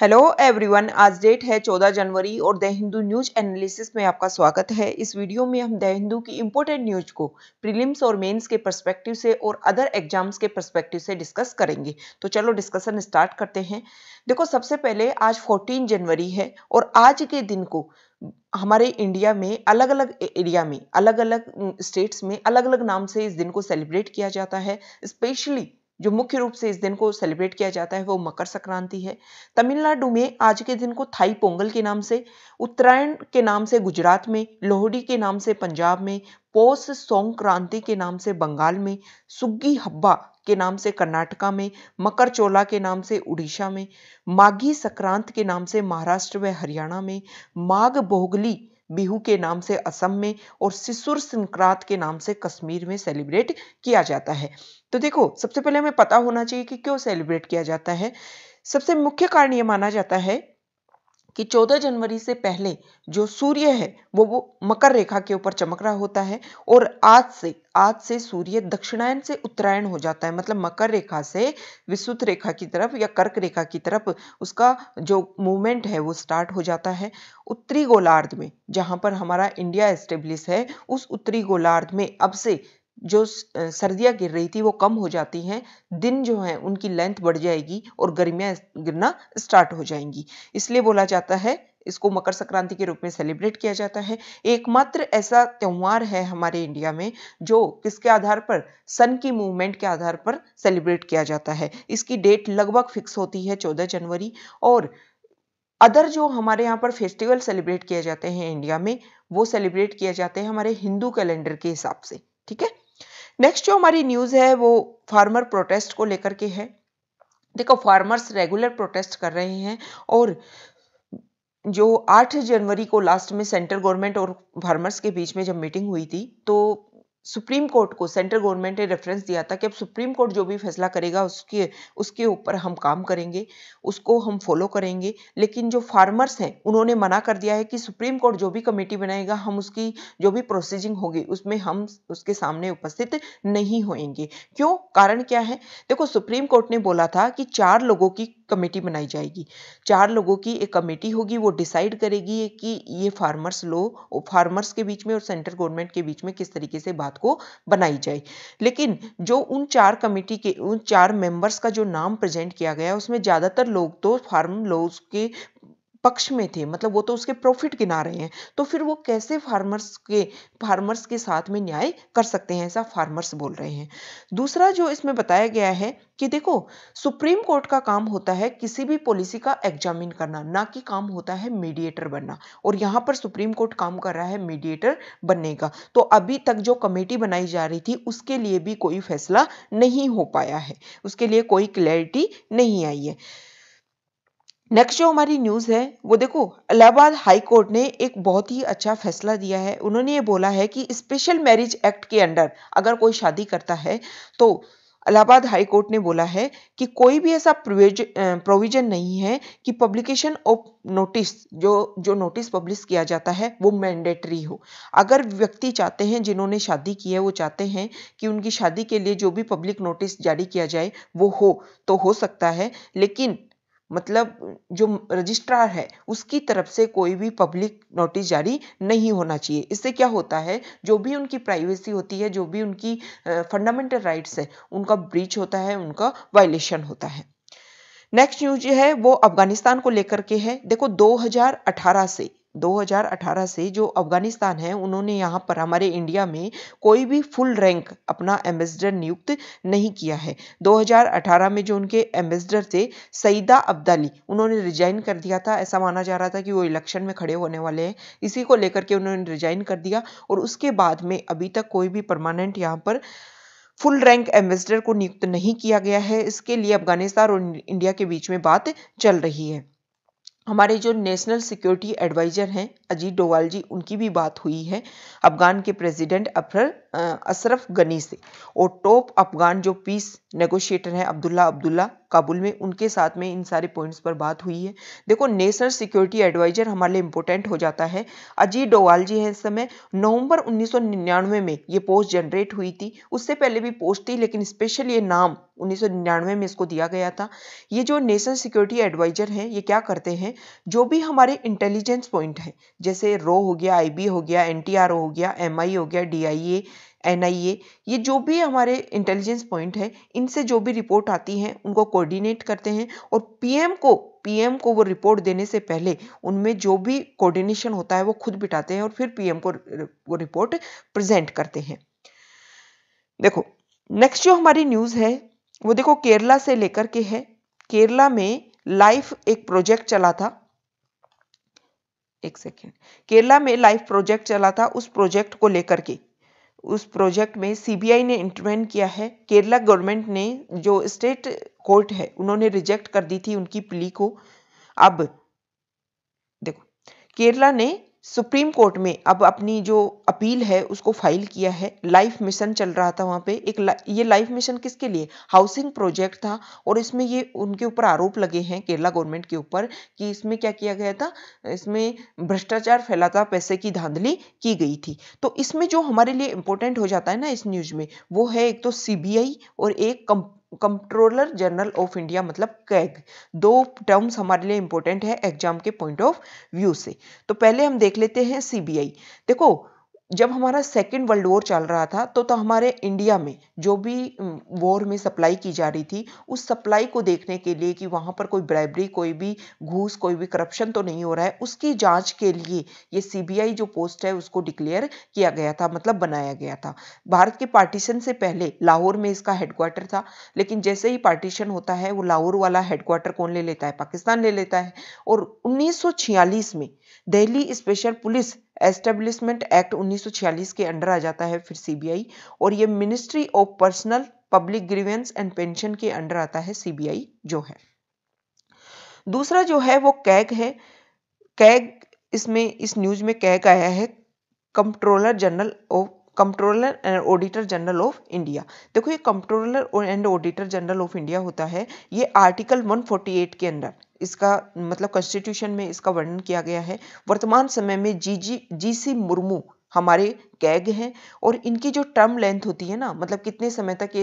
hello everyone आज date है 14 जनवरी और द हिंदू न्यूज एनालिसिस में आपका स्वागत है इस वीडियो में हम द हिंदू की इम्पोर्टेंट न्यूज को प्रीलिम्स और मेंस के पर्सपेक्टिव से और अदर एग्जाम्स के पर्सपेक्टिव से डिस्कस करेंगे तो चलो डिस्कशन स्टार्ट करते हैं देखो सबसे पहले आज 14 जनवरी है और आज के दिन को हमारे इंडिया में अलग अलग एरिया में अलग अलग स्टेट्स में अलग अलग नाम से इस दिन को सेलिब्रेट किया जाता है स्पेशली जो मुख्य रूप से इस दिन को सेलिब्रेट किया जाता है वो मकर संक्रांति है तमिलनाडु में आज के दिन को थाई पोंगल के नाम से उत्तरायण के नाम से गुजरात में लोहड़ी के नाम से पंजाब में पोस संक्रांति के नाम से बंगाल में सुग्गी हब्बा के नाम से कर्नाटका में मकर चोला के नाम से उड़ीसा में माघी संक्रांत के नाम से महाराष्ट्र व हरियाणा में माघ बोगली बिहू के नाम से असम में और सिसुर संक्रांत के नाम से कश्मीर में सेलिब्रेट किया जाता है तो देखो सबसे पहले हमें पता होना चाहिए कि क्यों सेलिब्रेट किया जाता है सबसे मुख्य कारण ये माना जाता है कि 14 जनवरी से पहले जो सूर्य है वो वो मकर रेखा के ऊपर चमक रहा होता है और आज से आज से सूर्य दक्षिणायन से उत्तरायण हो जाता है मतलब मकर रेखा से विशुद्ध रेखा की तरफ या कर्क रेखा की तरफ उसका जो मूवमेंट है वो स्टार्ट हो जाता है उत्तरी गोलार्ध में जहाँ पर हमारा इंडिया एस्टेब्लिश है उस उत्तरी गोलार्ध में अब से जो सर्दियाँ गिर रही थी वो कम हो जाती हैं दिन जो हैं उनकी लेंथ बढ़ जाएगी और गर्मियाँ गिरना स्टार्ट हो जाएंगी इसलिए बोला जाता है इसको मकर संक्रांति के रूप में सेलिब्रेट किया जाता है एकमात्र ऐसा त्यौहार है हमारे इंडिया में जो किसके आधार पर सन की मूवमेंट के आधार पर सेलिब्रेट किया जाता है इसकी डेट लगभग फिक्स होती है चौदह जनवरी और अदर जो हमारे यहाँ पर फेस्टिवल सेलिब्रेट किए जाते हैं इंडिया में वो सेलिब्रेट किए जाते हैं हमारे हिंदू कैलेंडर के हिसाब से ठीक है नेक्स्ट जो हमारी न्यूज़ है वो फार्मर प्रोटेस्ट को लेकर के है देखो फार्मर्स रेगुलर प्रोटेस्ट कर रहे हैं और जो 8 जनवरी को लास्ट में सेंट्रल गवर्नमेंट और फार्मर्स के बीच में जब मीटिंग हुई थी तो सुप्रीम कोर्ट को सेंट्रल गवर्नमेंट ने रेफरेंस दिया था कि अब सुप्रीम कोर्ट जो भी फैसला करेगा उसके उसके ऊपर हम काम करेंगे उसको हम फॉलो करेंगे लेकिन जो फार्मर्स हैं उन्होंने मना कर दिया है कि सुप्रीम कोर्ट जो भी कमेटी बनाएगा हम उसकी जो भी प्रोसीजिंग होगी उसमें हम उसके सामने उपस्थित नहीं होएंगे क्यों कारण क्या है देखो सुप्रीम कोर्ट ने बोला था कि चार लोगों की कमेटी बनाई जाएगी चार लोगों की एक कमेटी होगी वो डिसाइड करेगी कि ये फार्मर्स लो फार्मर्स के बीच में और सेंट्रल गवर्नमेंट के बीच में किस तरीके से बात बात को बनाई जाए लेकिन जो उन चार कमेटी के उन चार मेंबर्स का जो नाम प्रेजेंट किया गया उसमें ज़्यादातर लोग तो फार्म लॉज के पक्ष में थे मतलब वो तो उसके प्रॉफिट गिना रहे हैं तो फिर वो कैसे फार्मर्स के फार्मर्स के साथ में न्याय कर सकते हैं ऐसा फार्मर्स बोल रहे हैं दूसरा जो इसमें बताया गया है कि देखो सुप्रीम कोर्ट का काम होता है किसी भी पॉलिसी का एग्जामिन करना ना कि काम होता है मीडिएटर बनना और यहाँ पर सुप्रीम कोर्ट काम कर रहा है मीडिएटर बनने का तो अभी तक जो कमेटी बनाई जा रही थी उसके लिए भी कोई फैसला नहीं हो पाया है उसके लिए कोई क्लैरिटी नहीं आई है नेक्स्ट जो हमारी न्यूज़ है वो देखो इलाहाबाद हाई कोर्ट ने एक बहुत ही अच्छा फैसला दिया है उन्होंने ये बोला है कि स्पेशल मैरिज एक्ट के अंडर अगर कोई शादी करता है तो इलाहाबाद हाई कोर्ट ने बोला है कि कोई भी ऐसा प्रोविजन नहीं है कि पब्लिकेशन ऑफ नोटिस जो जो नोटिस पब्लिश किया जाता है वो मैंडेटरी हो अगर व्यक्ति चाहते हैं जिन्होंने शादी की है वो चाहते हैं कि उनकी शादी के लिए जो भी पब्लिक नोटिस जारी किया जाए वो हो तो हो सकता है लेकिन मतलब जो रजिस्ट्रार है उसकी तरफ से कोई भी पब्लिक नोटिस जारी नहीं होना चाहिए इससे क्या होता है जो भी उनकी प्राइवेसी होती है जो भी उनकी फंडामेंटल राइट्स है उनका ब्रीच होता है उनका वायलेशन होता है नेक्स्ट न्यूज है वो अफगानिस्तान को लेकर के है देखो 2018 से 2018 से जो अफगानिस्तान है उन्होंने यहाँ पर हमारे इंडिया में कोई भी फुल रैंक अपना एम्बेसडर नियुक्त नहीं किया है 2018 में जो उनके एम्बेसडर थे सईदा अब्दाली उन्होंने रिजाइन कर दिया था ऐसा माना जा रहा था कि वो इलेक्शन में खड़े होने वाले हैं इसी को लेकर के उन्होंने रिजाइन कर दिया और उसके बाद में अभी तक कोई भी परमानेंट यहाँ पर फुल रैंक एम्बेसडर को नियुक्त नहीं किया गया है इसके लिए अफगानिस्तान और इंडिया के बीच में बात चल रही है हमारे जो नेशनल सिक्योरिटी एडवाइज़र हैं अजीत डोवाल जी उनकी भी बात हुई है अफ़गान के प्रेसिडेंट अफर अशरफ गनी से और टॉप अफगान जो पीस नेगोशिएटर हैं अब्दुल्ला अब्दुल्ला काबुल में उनके साथ में इन सारे पॉइंट्स पर बात हुई है देखो नेशनल सिक्योरिटी एडवाइजर हमारे लिए इंपॉर्टेंट हो जाता है अजीत डोवाल जी हैं इस समय नवंबर 1999 में ये पोस्ट जनरेट हुई थी उससे पहले भी पोस्ट थी लेकिन स्पेशल ये नाम उन्नीस में इसको दिया गया था ये जो नेशनल सिक्योरिटी एडवाइजर हैं ये क्या करते हैं जो भी हमारे इंटेलिजेंस पॉइंट हैं जैसे रो हो गया आई हो गया एन हो गया एम हो गया डी एन ये जो भी हमारे इंटेलिजेंस पॉइंट है इनसे जो भी रिपोर्ट आती है उनको कोऑर्डिनेट करते हैं और पीएम को पीएम को वो रिपोर्ट देने से पहले उनमें जो भी कोऑर्डिनेशन होता है वो खुद बिठाते हैं और फिर पीएम को वो रिपोर्ट प्रेजेंट करते हैं देखो नेक्स्ट जो हमारी न्यूज़ है वो देखो केरला से लेकर के है केरला में लाइफ एक प्रोजेक्ट चला था एक सेकेंड केरला में लाइफ प्रोजेक्ट चला था उस प्रोजेक्ट को लेकर के उस प्रोजेक्ट में सीबीआई ने इंटरवेन किया है केरला गवर्नमेंट ने जो स्टेट कोर्ट है उन्होंने रिजेक्ट कर दी थी उनकी प्ली को अब देखो केरला ने सुप्रीम कोर्ट में अब अपनी जो अपील है उसको फाइल किया है लाइफ मिशन चल रहा था वहाँ पे एक ला, ये लाइफ मिशन किसके लिए हाउसिंग प्रोजेक्ट था और इसमें ये उनके ऊपर आरोप लगे हैं केरला गवर्नमेंट के ऊपर कि इसमें क्या किया गया था इसमें भ्रष्टाचार फैला था पैसे की धांधली की गई थी तो इसमें जो हमारे लिए इम्पोर्टेंट हो जाता है ना इस न्यूज़ में वो है एक तो सी और एक comptroller general of India मतलब कैग दो टर्म्स हमारे लिए इंपॉर्टेंट है एग्जाम के पॉइंट ऑफ व्यू से तो पहले हम देख लेते हैं सीबीआई देखो जब हमारा सेकेंड वर्ल्ड वॉर चल रहा था तो तो हमारे इंडिया में जो भी वॉर में सप्लाई की जा रही थी उस सप्लाई को देखने के लिए कि वहाँ पर कोई ब्राइबरी कोई भी घूस कोई भी करप्शन तो नहीं हो रहा है उसकी जांच के लिए ये सीबीआई जो पोस्ट है उसको डिक्लेयर किया गया था मतलब बनाया गया था भारत के पार्टीशन से पहले लाहौर में इसका हेडक्वार्टर था लेकिन जैसे ही पार्टीशन होता है वो लाहौर वाला हेडक्वार्टर कौन ले लेता है पाकिस्तान ले लेता है और उन्नीस में Delhi special police establishment act 1946 के अंडर आ जाता है फिर सीबीआई और ये ministry of personnel public grievances and pension के अंडर आता है सीबीआई जो है दूसरा जो है वो कैग है कैग इसमें इस न्यूज में कैग आया है controller general of controller and auditor general of India देखो ये controller and auditor general of India होता है ये आर्टिकल 148 के अंदर इसका मतलब कॉन्स्टिट्यूशन में इसका वर्णन किया गया है वर्तमान समय में जी जी जी सी मुर्मू हमारे कैग हैं और इनकी जो टर्म लेंथ होती है ना मतलब कितने समय तक ये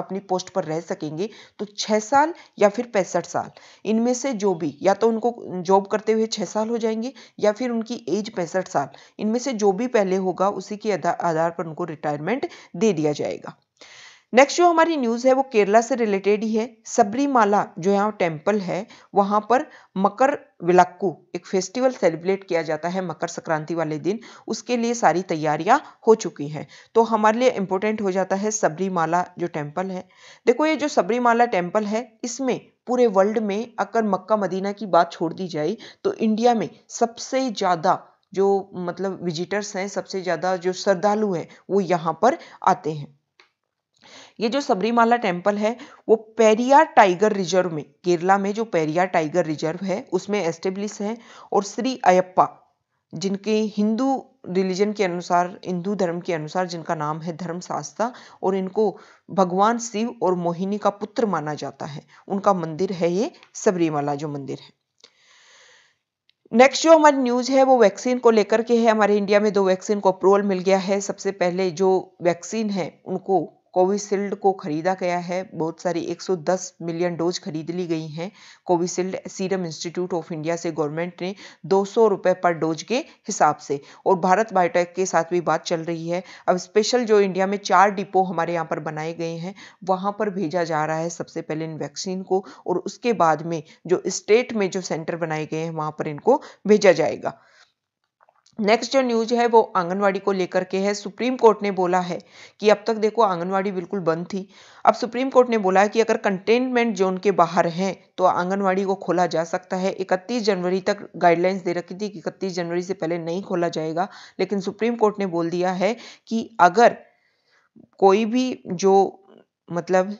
अपनी पोस्ट पर रह सकेंगे तो छः साल या फिर पैंसठ साल इनमें से जो भी या तो उनको जॉब करते हुए छः साल हो जाएंगे या फिर उनकी एज पैंसठ साल इनमें से जो भी पहले होगा उसी के आधार पर उनको रिटायरमेंट दे दिया जाएगा नेक्स्ट जो हमारी न्यूज़ है वो केरला से रिलेटेड ही है सबरीमाला जो यहाँ टेम्पल है वहाँ पर मकर विलक्कू एक फेस्टिवल सेलिब्रेट किया जाता है मकर संक्रांति वाले दिन उसके लिए सारी तैयारियां हो चुकी हैं तो हमारे लिए इम्पोर्टेंट हो जाता है सबरीमाला जो टेम्पल है देखो ये जो सबरीमाला टेम्पल है इसमें पूरे वर्ल्ड में अगर मक्का मदीना की बात छोड़ दी जाए तो इंडिया में सबसे ज़्यादा जो मतलब विजिटर्स हैं सबसे ज़्यादा जो श्रद्धालु हैं वो यहाँ पर आते हैं ये जो सबरीमाला टेम्पल है वो पेरिया टाइगर रिजर्व में केरला में जो पेरिया टाइगर रिजर्व है उसमें एस्टेब्लिश है और श्री अयप्पा जिनके हिंदू रिलीजन के अनुसार हिंदू धर्म के अनुसार जिनका नाम है धर्मशास्ता और इनको भगवान शिव और मोहिनी का पुत्र माना जाता है उनका मंदिर है ये सबरीमाला जो मंदिर है नेक्स्ट जो हमारी न्यूज़ है वो वैक्सीन को लेकर के है हमारे इंडिया में दो वैक्सीन को अप्रूवल मिल गया है सबसे पहले जो वैक्सीन है उनको कोविशील्ड को खरीदा गया है बहुत सारी 110 मिलियन डोज खरीद ली गई हैं Covishield Serum Institute of India से गवर्नमेंट ने दो सौ पर डोज के हिसाब से और भारत बायोटेक के साथ भी बात चल रही है अब स्पेशल जो इंडिया में चार डिपो हमारे यहाँ पर बनाए गए हैं वहाँ पर भेजा जा रहा है सबसे पहले इन वैक्सीन को और उसके बाद में जो स्टेट में जो सेंटर बनाए गए हैं वहाँ पर इनको भेजा जाएगा नेक्स्ट जो न्यूज है वो आंगनवाड़ी को लेकर के है सुप्रीम कोर्ट ने बोला है कि अब तक देखो आंगनवाड़ी बिल्कुल बंद थी अब सुप्रीम कोर्ट ने बोला है कि अगर कंटेनमेंट जोन के बाहर हैं तो आंगनवाड़ी को खोला जा सकता है 31 जनवरी तक गाइडलाइंस दे रखी थी कि इकतीस जनवरी से पहले नहीं खोला जाएगा लेकिन सुप्रीम कोर्ट ने बोल दिया है कि अगर कोई भी जो मतलब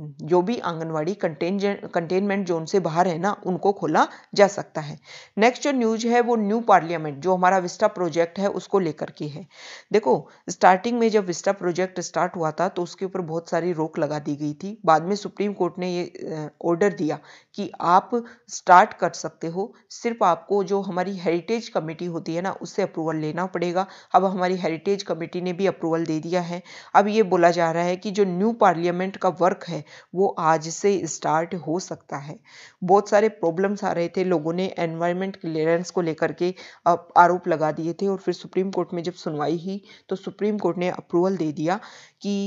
जो भी आंगनवाड़ी कंटेनमेंट जोन से बाहर है ना उनको खोला जा सकता है नेक्स्ट जो न्यूज है वो न्यू पार्लियामेंट जो हमारा विस्टा प्रोजेक्ट है उसको लेकर की है देखो स्टार्टिंग में जब विस्टा प्रोजेक्ट स्टार्ट हुआ था तो उसके ऊपर बहुत सारी रोक लगा दी गई थी बाद में सुप्रीम कोर्ट ने ये ऑर्डर दिया कि आप स्टार्ट कर सकते हो सिर्फ आपको जो हमारी हेरिटेज कमेटी होती है ना उससे अप्रूवल लेना पड़ेगा अब हमारी हेरिटेज कमेटी ने भी अप्रूवल दे दिया है अब ये बोला जा रहा है कि जो न्यू पार्लियामेंट का वर्क है वो आज से स्टार्ट हो सकता है बहुत सारे प्रॉब्लम्स आ रहे थे लोगों ने एनवायरमेंट क्लियरेंस को लेकर के आरोप लगा दिए थे और फिर सुप्रीम कोर्ट में जब सुनवाई हुई तो सुप्रीम कोर्ट ने अप्रूवल दे दिया कि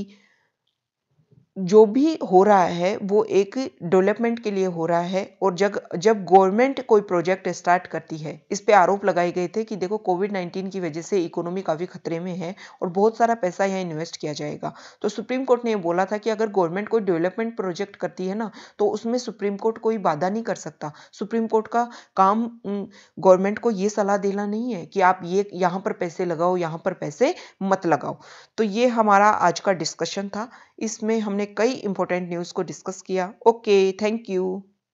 जो भी हो रहा है वो एक डेवलपमेंट के लिए हो रहा है और जब जब गवर्नमेंट कोई प्रोजेक्ट स्टार्ट करती है इस पे आरोप लगाए गए थे कि देखो कोविड 19 की वजह से इकोनॉमी काफ़ी खतरे में है और बहुत सारा पैसा यहाँ इन्वेस्ट किया जाएगा तो सुप्रीम कोर्ट ने बोला था कि अगर गवर्नमेंट कोई डेवलपमेंट प्रोजेक्ट करती है ना तो उसमें सुप्रीम कोर्ट कोई बाधा नहीं कर सकता सुप्रीम कोर्ट का काम गवर्नमेंट को ये सलाह देना नहीं है कि आप ये यहाँ पर पैसे लगाओ यहाँ पर पैसे मत लगाओ तो ये हमारा आज का डिस्कशन था इसमें हमने हमने कई इंपॉर्टेंट न्यूज़ को डिस्कस किया ओके थैंक यू